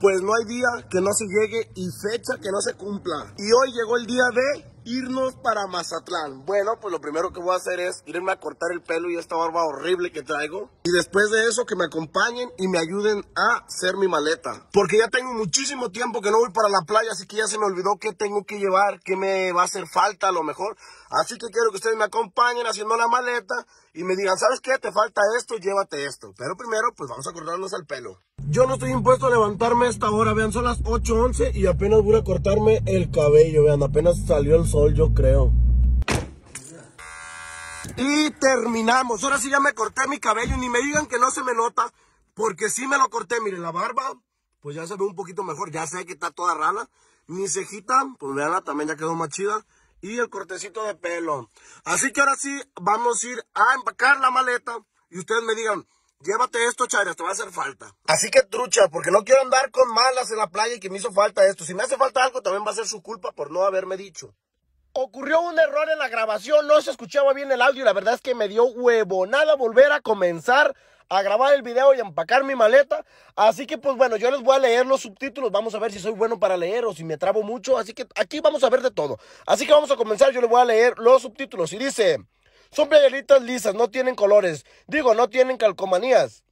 pues no hay día que no se llegue y fecha que no se cumpla. Y hoy llegó el día de irnos para Mazatlán. Bueno, pues lo primero que voy a hacer es irme a cortar el pelo y esta barba horrible que traigo. Y después de eso, que me acompañen y me ayuden a hacer mi maleta. Porque ya tengo muchísimo tiempo que no voy para la playa, así que ya se me olvidó qué tengo que llevar, qué me va a hacer falta a lo mejor. Así que quiero que ustedes me acompañen haciendo la maleta y me digan, ¿sabes qué? Te falta esto, llévate esto. Pero primero, pues vamos a cortarnos el pelo. Yo no estoy impuesto a levantarme a esta hora, vean, son las 8.11 y apenas voy a cortarme el cabello, vean, apenas salió el sol yo creo. Y terminamos. Ahora sí ya me corté mi cabello. Ni me digan que no se me nota. Porque sí me lo corté. Miren, la barba, pues ya se ve un poquito mejor. Ya sé que está toda rana. Mi cejita, pues veanla, también ya quedó más chida. Y el cortecito de pelo. Así que ahora sí vamos a ir a empacar la maleta. Y ustedes me digan, llévate esto, chavales te va a hacer falta. Así que trucha, porque no quiero andar con malas en la playa y que me hizo falta esto. Si me hace falta algo, también va a ser su culpa por no haberme dicho. Ocurrió un error en la grabación, no se escuchaba bien el audio y la verdad es que me dio huevo nada volver a comenzar a grabar el video y empacar mi maleta. Así que pues bueno, yo les voy a leer los subtítulos, vamos a ver si soy bueno para leer o si me trabo mucho, así que aquí vamos a ver de todo. Así que vamos a comenzar, yo les voy a leer los subtítulos y dice, son playeritas lisas, no tienen colores, digo, no tienen calcomanías.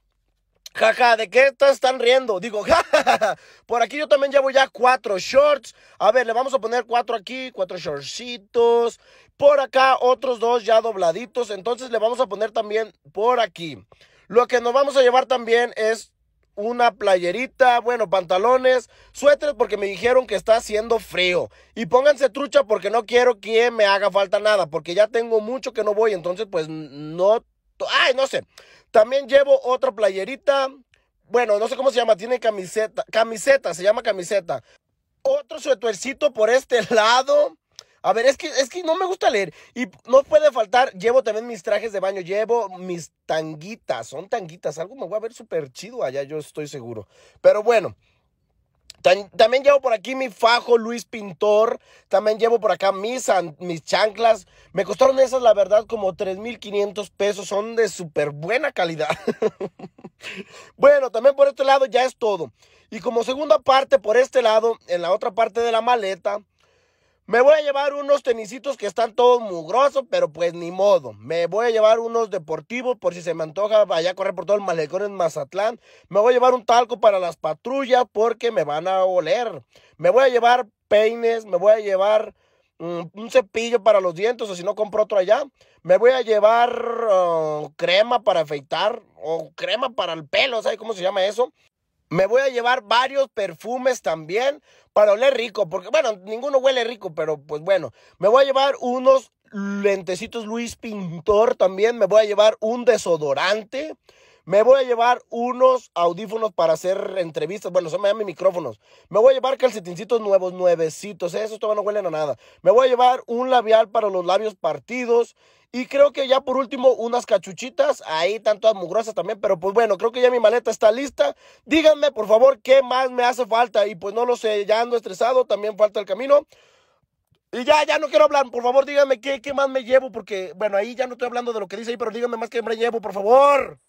Jaja, ¿de qué están riendo? Digo, jajaja. Por aquí yo también llevo ya cuatro shorts. A ver, le vamos a poner cuatro aquí, cuatro shortcitos. Por acá otros dos ya dobladitos. Entonces le vamos a poner también por aquí. Lo que nos vamos a llevar también es una playerita, bueno, pantalones, suéteres porque me dijeron que está haciendo frío. Y pónganse trucha porque no quiero que me haga falta nada, porque ya tengo mucho que no voy, entonces pues no... Ay, no sé. También llevo otra playerita. Bueno, no sé cómo se llama. Tiene camiseta. Camiseta, se llama camiseta. Otro suetuercito por este lado. A ver, es que, es que no me gusta leer. Y no puede faltar, llevo también mis trajes de baño, llevo mis tanguitas, son tanguitas, algo me voy a ver súper chido allá, yo estoy seguro. Pero bueno, también llevo por aquí mi fajo Luis Pintor. También llevo por acá mis, mis chanclas. Me costaron esas, la verdad, como 3.500 pesos. Son de súper buena calidad. bueno, también por este lado ya es todo. Y como segunda parte, por este lado, en la otra parte de la maleta, me voy a llevar unos tenisitos que están todos mugrosos, pero pues ni modo. Me voy a llevar unos deportivos por si se me antoja allá a correr por todo el malecón en Mazatlán. Me voy a llevar un talco para las patrullas porque me van a oler. Me voy a llevar peines, me voy a llevar mm, un cepillo para los dientes o si no compro otro allá. Me voy a llevar oh, crema para afeitar o crema para el pelo, ¿sabes cómo se llama eso? Me voy a llevar varios perfumes también para oler rico, porque bueno, ninguno huele rico, pero pues bueno, me voy a llevar unos lentecitos Luis Pintor también, me voy a llevar un desodorante, me voy a llevar unos audífonos para hacer entrevistas. Bueno, son mis micrófonos. Me voy a llevar calcetincitos nuevos, nuevecitos. ¿eh? Esos todavía no huelen a nada. Me voy a llevar un labial para los labios partidos. Y creo que ya por último unas cachuchitas, ahí están todas mugrosas también, pero pues bueno, creo que ya mi maleta está lista. Díganme por favor qué más me hace falta y pues no lo sé, ya ando estresado, también falta el camino. Y ya, ya no quiero hablar, por favor díganme qué, qué más me llevo, porque bueno, ahí ya no estoy hablando de lo que dice ahí, pero díganme más qué me llevo, por favor.